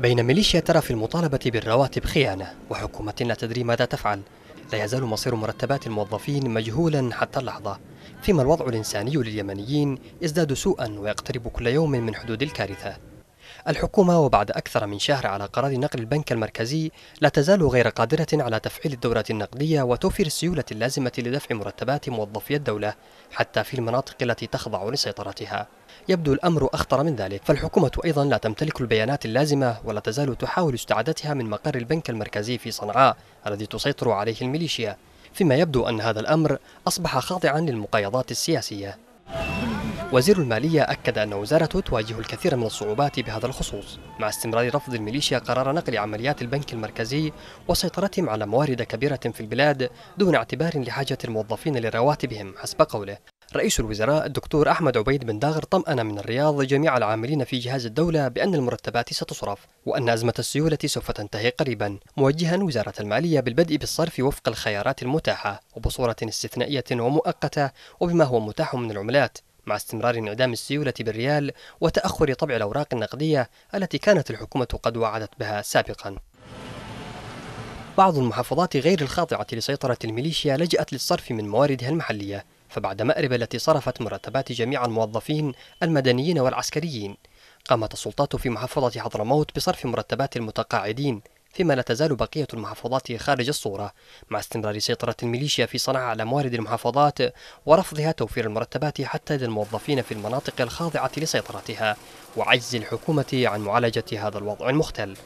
بين ميليشيا ترى في المطالبة بالرواتب خيانة وحكومة لا تدري ماذا تفعل لا يزال مصير مرتبات الموظفين مجهولا حتى اللحظة فيما الوضع الإنساني لليمنيين يزداد سوءا ويقترب كل يوم من حدود الكارثة الحكومة وبعد أكثر من شهر على قرار نقل البنك المركزي لا تزال غير قادرة على تفعيل الدورة النقدية وتوفير السيولة اللازمة لدفع مرتبات موظفي الدولة حتى في المناطق التي تخضع لسيطرتها يبدو الأمر أخطر من ذلك فالحكومة أيضا لا تمتلك البيانات اللازمة ولا تزال تحاول استعادتها من مقر البنك المركزي في صنعاء الذي تسيطر عليه الميليشيا فيما يبدو أن هذا الأمر أصبح خاضعا للمقايضات السياسية وزير المالية أكد أن وزارته تواجه الكثير من الصعوبات بهذا الخصوص مع استمرار رفض الميليشيا قرار نقل عمليات البنك المركزي وسيطرتهم على موارد كبيرة في البلاد دون اعتبار لحاجة الموظفين لرواتبهم حسب قوله رئيس الوزراء الدكتور أحمد عبيد بن داغر طمأن من الرياض جميع العاملين في جهاز الدولة بأن المرتبات ستصرف وأن أزمة السيولة سوف تنتهي قريبا موجها وزارة المالية بالبدء بالصرف وفق الخيارات المتاحة وبصورة استثنائية ومؤقتة وبما هو متاح من العملات مع استمرار انعدام السيولة بالريال وتأخر طبع الأوراق النقدية التي كانت الحكومة قد وعدت بها سابقا بعض المحافظات غير الخاضعة لسيطرة الميليشيا لجأت للصرف من مواردها المحلية فبعد مأرب التي صرفت مرتبات جميع الموظفين المدنيين والعسكريين قامت السلطات في محافظة حضرموت بصرف مرتبات المتقاعدين فيما لا تزال بقية المحافظات خارج الصورة مع استمرار سيطرة الميليشيا في صنعاء على موارد المحافظات ورفضها توفير المرتبات حتى للموظفين في المناطق الخاضعة لسيطرتها وعجز الحكومة عن معالجة هذا الوضع المختل